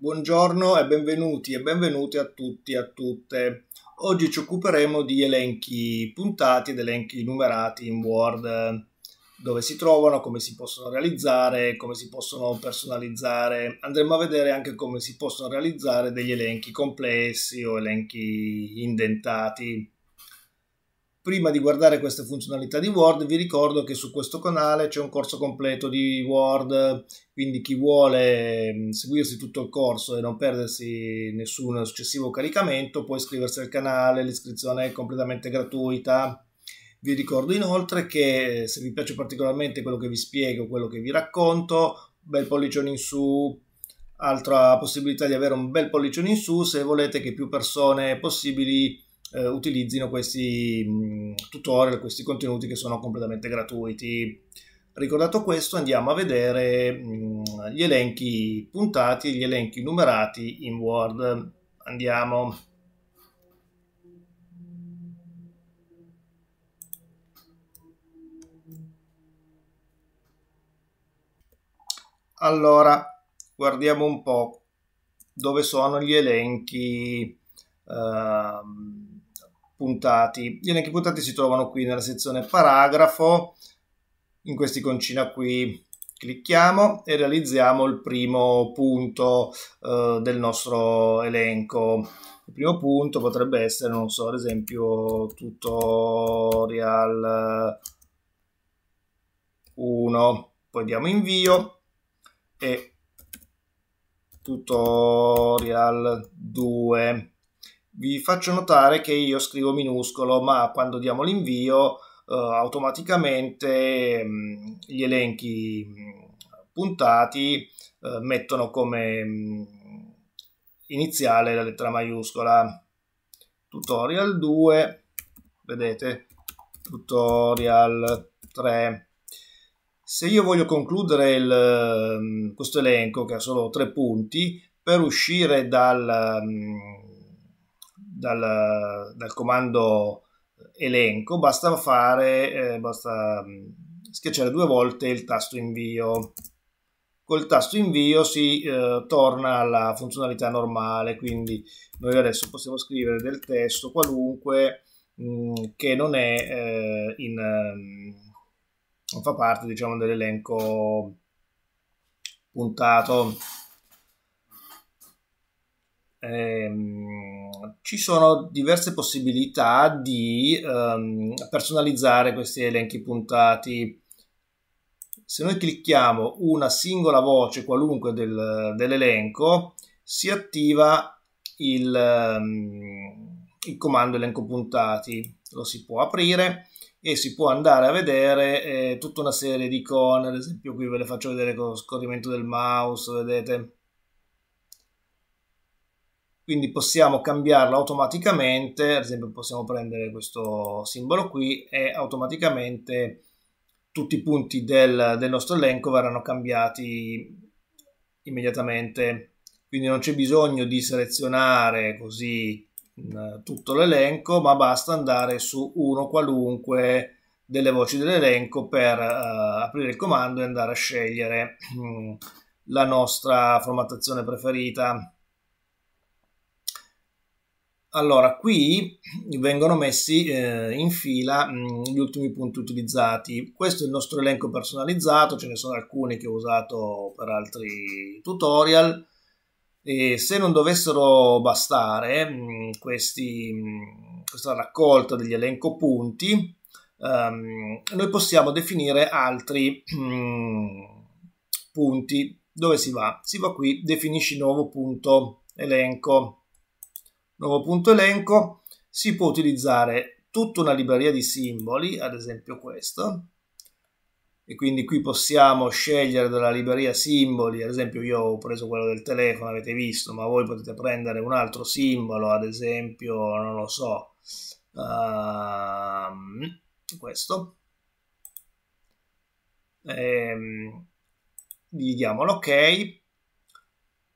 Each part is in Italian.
Buongiorno e benvenuti e benvenute a tutti e a tutte. Oggi ci occuperemo di elenchi puntati ed elenchi numerati in Word, dove si trovano, come si possono realizzare, come si possono personalizzare. Andremo a vedere anche come si possono realizzare degli elenchi complessi o elenchi indentati. Prima di guardare queste funzionalità di Word vi ricordo che su questo canale c'è un corso completo di Word, quindi chi vuole mm, seguirsi tutto il corso e non perdersi nessun successivo caricamento può iscriversi al canale, l'iscrizione è completamente gratuita. Vi ricordo inoltre che se vi piace particolarmente quello che vi spiego, quello che vi racconto, bel pollicione in su, altra possibilità di avere un bel pollicione in su se volete che più persone possibili eh, utilizzino questi mh, tutorial, questi contenuti che sono completamente gratuiti. Ricordato questo, andiamo a vedere mh, gli elenchi puntati e gli elenchi numerati in Word. Andiamo. Allora, guardiamo un po' dove sono gli elenchi. Uh, puntati. Gli elenchi puntati si trovano qui nella sezione paragrafo, in questa iconcina qui clicchiamo e realizziamo il primo punto eh, del nostro elenco. Il primo punto potrebbe essere, non so, ad esempio tutorial 1, poi diamo invio e tutorial 2 vi faccio notare che io scrivo minuscolo, ma quando diamo l'invio eh, automaticamente mh, mm, gli elenchi mh, mm, puntati eh, mettono come mh, mm, iniziale la lettera maiuscola. Tutorial 2, vedete, tutorial 3. Se io voglio concludere il, questo elenco, che ha solo tre punti, per uscire dal dal, dal comando elenco basta fare eh, basta mm, schiacciare due volte il tasto invio col tasto invio si eh, torna alla funzionalità normale quindi noi adesso possiamo scrivere del testo qualunque mh, mm, che non è eh, in non mm, fa parte diciamo dell'elenco puntato ehm, ci sono diverse possibilità di um, personalizzare questi elenchi puntati. Se noi clicchiamo una singola voce qualunque del, dell'elenco, si attiva il, um, il comando elenco puntati. Lo si può aprire e si può andare a vedere eh, tutta una serie di icone, ad esempio qui ve le faccio vedere con lo scorrimento del mouse, vedete quindi possiamo cambiarla automaticamente, ad esempio possiamo prendere questo simbolo qui e automaticamente tutti i punti del, del nostro elenco verranno cambiati immediatamente, quindi non c'è bisogno di selezionare così tutto l'elenco, ma basta andare su uno qualunque delle voci dell'elenco per uh, aprire il comando e andare a scegliere la nostra formattazione preferita. Allora, qui vengono messi eh, in fila mh, mm, gli ultimi punti utilizzati. Questo è il nostro elenco personalizzato, ce ne sono alcuni che ho usato per altri tutorial. E se non dovessero bastare mh, mm, questi, mh, mm, questa raccolta degli elenco punti, ehm, noi possiamo definire altri punti. Dove si va? Si va qui, definisci nuovo punto elenco Nuovo punto elenco, si può utilizzare tutta una libreria di simboli, ad esempio questo, e quindi qui possiamo scegliere dalla libreria simboli, ad esempio io ho preso quello del telefono, avete visto, ma voi potete prendere un altro simbolo, ad esempio, non lo so, uh, questo, ehm, gli diamo l'ok,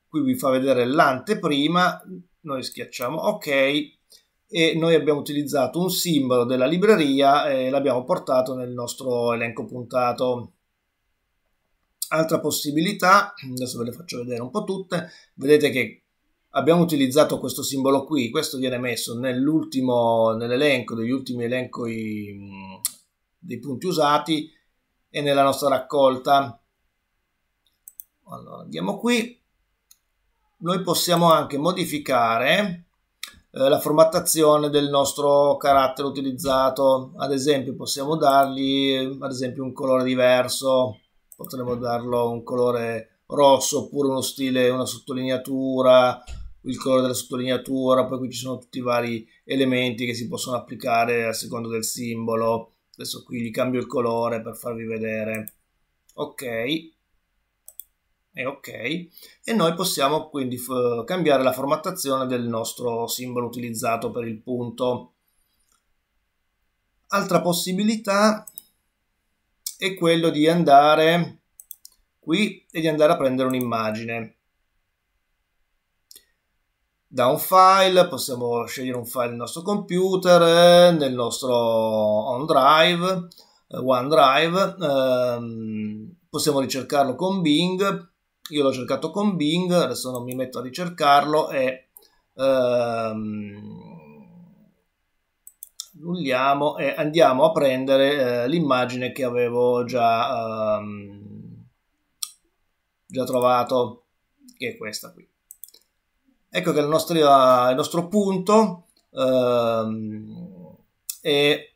qui vi fa vedere l'anteprima noi schiacciamo ok e noi abbiamo utilizzato un simbolo della libreria e l'abbiamo portato nel nostro elenco puntato. Altra possibilità, adesso ve le faccio vedere un po' tutte, vedete che abbiamo utilizzato questo simbolo qui, questo viene messo nell'ultimo, nell'elenco, degli ultimi elenchi dei punti usati e nella nostra raccolta. Allora andiamo qui, noi possiamo anche modificare eh, la formattazione del nostro carattere utilizzato ad esempio possiamo dargli eh, ad esempio un colore diverso potremmo darlo un colore rosso oppure uno stile una sottolineatura il colore della sottolineatura poi qui ci sono tutti i vari elementi che si possono applicare a seconda del simbolo adesso qui gli cambio il colore per farvi vedere ok è ok e noi possiamo quindi eh, cambiare la formattazione del nostro simbolo utilizzato per il punto. Altra possibilità è quello di andare qui e di andare a prendere un'immagine. Da un file possiamo scegliere un file nel nostro computer, nel nostro OneDrive, eh, OneDrive ehm, possiamo ricercarlo con Bing io l'ho cercato con Bing, adesso non mi metto a ricercarlo e ehm, annulliamo e andiamo a prendere eh, l'immagine che avevo già, ehm, già trovato, che è questa qui. Ecco che il nostro, il nostro punto ehm, è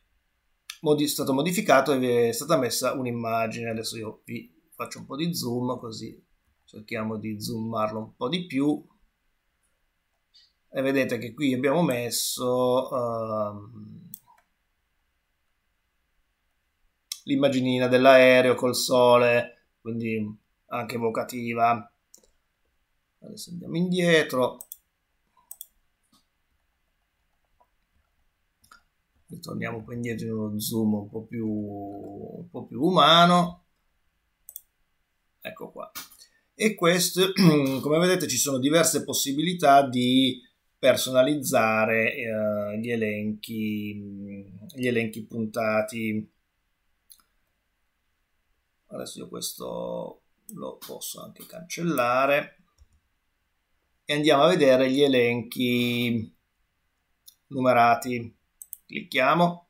modi stato modificato e vi è stata messa un'immagine. Adesso io vi faccio un po' di zoom così cerchiamo di zoomarlo un po' di più e vedete che qui abbiamo messo um, l'immaginina dell'aereo col sole quindi anche evocativa adesso andiamo indietro ritorniamo poi indietro in uno zoom un po' più, un po più umano ecco qua e queste, come vedete, ci sono diverse possibilità di personalizzare eh, gli, elenchi, gli elenchi puntati. Adesso io questo lo posso anche cancellare e andiamo a vedere gli elenchi numerati. Clicchiamo,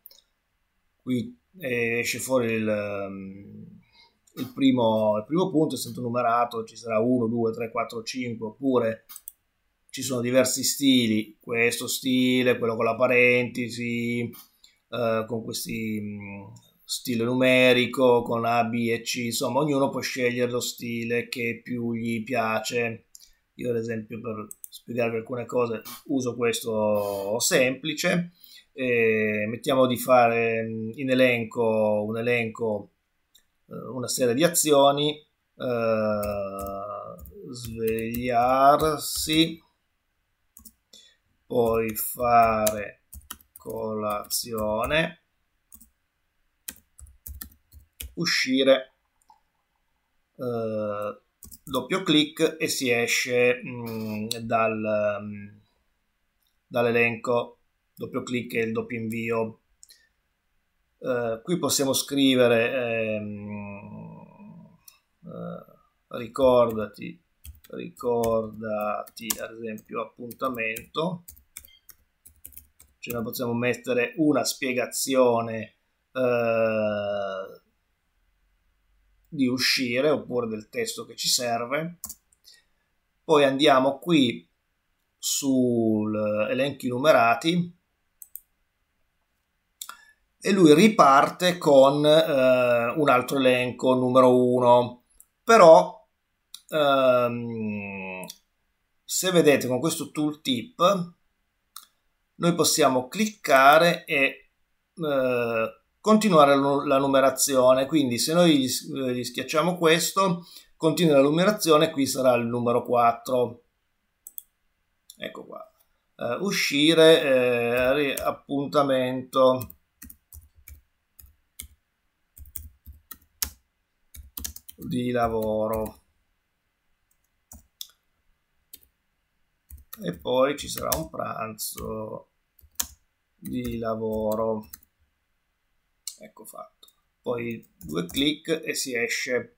qui esce fuori il il primo, il primo punto è stato numerato, ci sarà 1, 2, 3, 4, 5, oppure ci sono diversi stili, questo stile, quello con la parentesi, eh, con questi stile numerico, con A, B e C, insomma ognuno può scegliere lo stile che più gli piace. Io ad esempio per spiegarvi alcune cose uso questo semplice, eh, mettiamo di fare in elenco un elenco eh, una serie di azioni. Eh, svegliarsi, poi fare colazione, uscire, eh, doppio clic e si esce mh, mm, dal, mh, mm, dall'elenco, doppio clic e il doppio invio eh, qui possiamo scrivere, ehm, eh, ricordati, ricordati ad esempio appuntamento, ce ne possiamo mettere una spiegazione eh, di uscire oppure del testo che ci serve. Poi andiamo qui sugli eh, elenchi numerati e lui riparte con eh, un altro elenco, numero uno. Però ehm, se vedete con questo tooltip noi possiamo cliccare e eh, continuare la numerazione. Quindi se noi eh, gli, schiacciamo questo, continua la numerazione, qui sarà il numero 4. Ecco qua. Eh, uscire, eh, appuntamento di lavoro e poi ci sarà un pranzo di lavoro ecco fatto poi due clic e si esce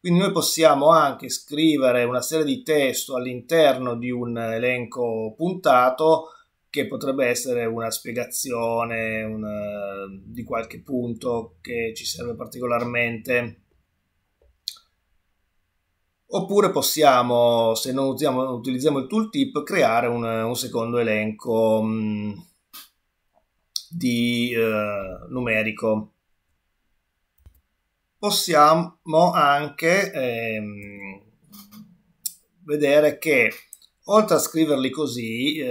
quindi noi possiamo anche scrivere una serie di testo all'interno di un elenco puntato che potrebbe essere una spiegazione una, di qualche punto che ci serve particolarmente Oppure possiamo, se non usiamo, utilizziamo il tooltip, creare un, un secondo elenco mm, di, eh, numerico. Possiamo anche ehm, vedere che oltre a scriverli così, eh,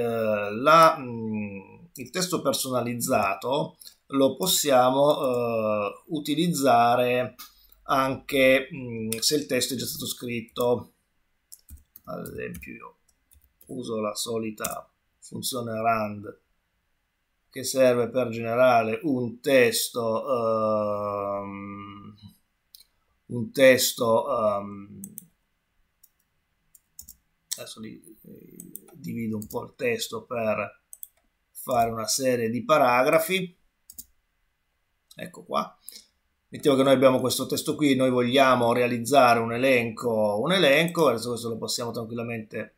la, mh, mm, il testo personalizzato lo possiamo eh, utilizzare anche mh, mm, se il testo è già stato scritto. Ad esempio, io uso la solita funzione rand che serve per generare un testo um, un testo um, adesso li, eh, divido un po' il testo per fare una serie di paragrafi ecco qua mettiamo che noi abbiamo questo testo qui, noi vogliamo realizzare un elenco, un elenco, adesso questo lo possiamo tranquillamente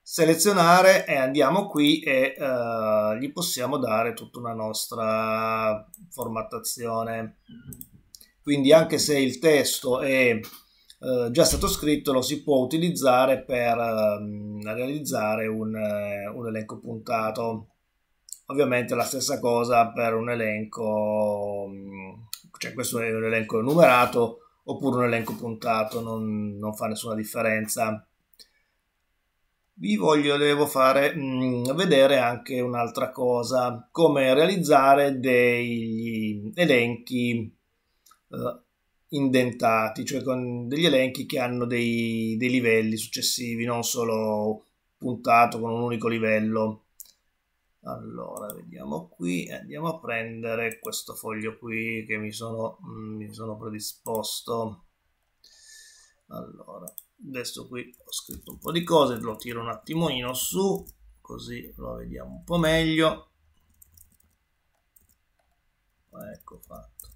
selezionare e andiamo qui e uh, gli possiamo dare tutta una nostra formattazione. Quindi anche se il testo è uh, già stato scritto lo si può utilizzare per uh, realizzare un, eh, un elenco puntato. Ovviamente la stessa cosa per un elenco, mm, cioè questo è un elenco numerato oppure un elenco puntato, non, non fa nessuna differenza. Vi voglio, devo fare mh, mm, vedere anche un'altra cosa, come realizzare degli elenchi uh, indentati, cioè con degli elenchi che hanno dei, dei livelli successivi, non solo puntato con un unico livello allora vediamo qui andiamo a prendere questo foglio qui che mi sono, mm, mi sono predisposto allora adesso qui ho scritto un po' di cose lo tiro un attimino su così lo vediamo un po' meglio ecco fatto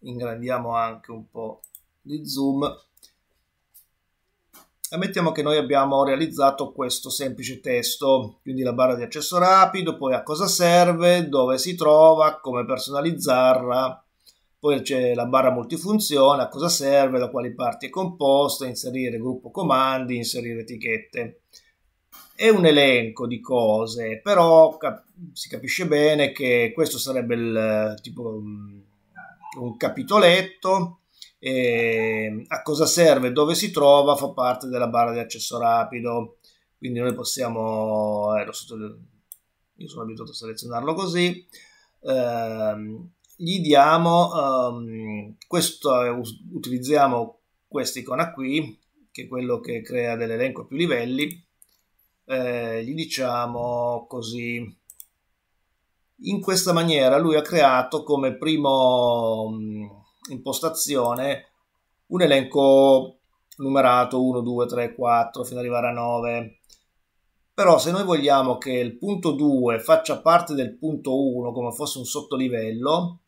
ingrandiamo anche un po' di zoom ammettiamo che noi abbiamo realizzato questo semplice testo, quindi la barra di accesso rapido, poi a cosa serve, dove si trova, come personalizzarla, poi c'è la barra multifunzione, a cosa serve, da quali parti è composta, inserire gruppo comandi, inserire etichette. È un elenco di cose, però cap si capisce bene che questo sarebbe il tipo un capitoletto e ehm, a cosa serve, dove si trova, fa parte della barra di accesso rapido. Quindi noi possiamo, eh, io sono abituato a selezionarlo così, eh, gli diamo, um, questo, utilizziamo quest'icona qui, che è quello che crea dell'elenco a più livelli, eh, gli diciamo così, in questa maniera lui ha creato come primo... Um, impostazione un elenco numerato 1, 2, 3, 4 fino ad arrivare a 9. Però se noi vogliamo che il punto 2 faccia parte del punto 1 come fosse un sottolivello,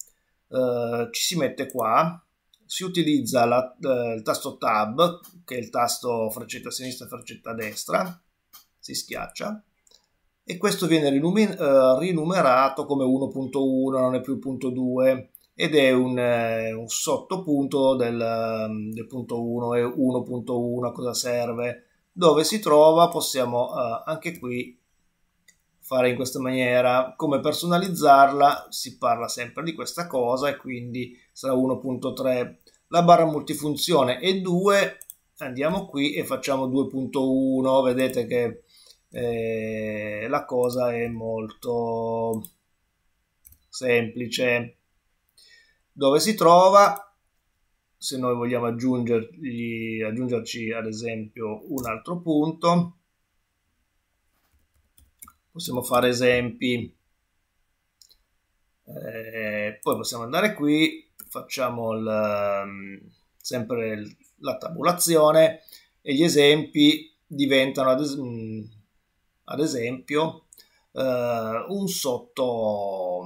eh, ci si mette qua, si utilizza la, eh, il tasto tab, che è il tasto freccetta sinistra e freccetta destra, si schiaccia, e questo viene rinumerato eh, come 1.1, non è più il punto 2, ed è un, eh, un sottopunto del, mm, del, punto 1 e 1.1 a cosa serve dove si trova possiamo uh, anche qui fare in questa maniera come personalizzarla si parla sempre di questa cosa e quindi sarà 1.3 la barra multifunzione e 2 andiamo qui e facciamo 2.1 vedete che eh, la cosa è molto semplice dove si trova se noi vogliamo aggiungergli, aggiungerci ad esempio un altro punto possiamo fare esempi eh, poi possiamo andare qui facciamo il, ehm, sempre il, la tabulazione e gli esempi diventano ad, es mm, ad esempio eh, un sotto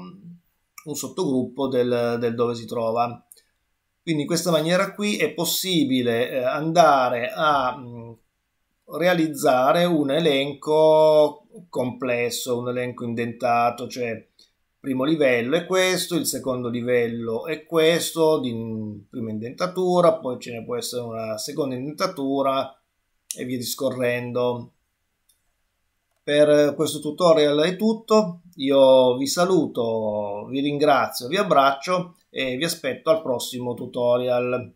un sottogruppo del, del dove si trova. Quindi in questa maniera qui è possibile eh, andare a realizzare un elenco complesso, un elenco indentato, cioè primo livello è questo, il secondo livello è questo, di prima indentatura, poi ce ne può essere una seconda indentatura e via discorrendo. Per questo tutorial è tutto, io vi saluto, vi ringrazio, vi abbraccio e vi aspetto al prossimo tutorial.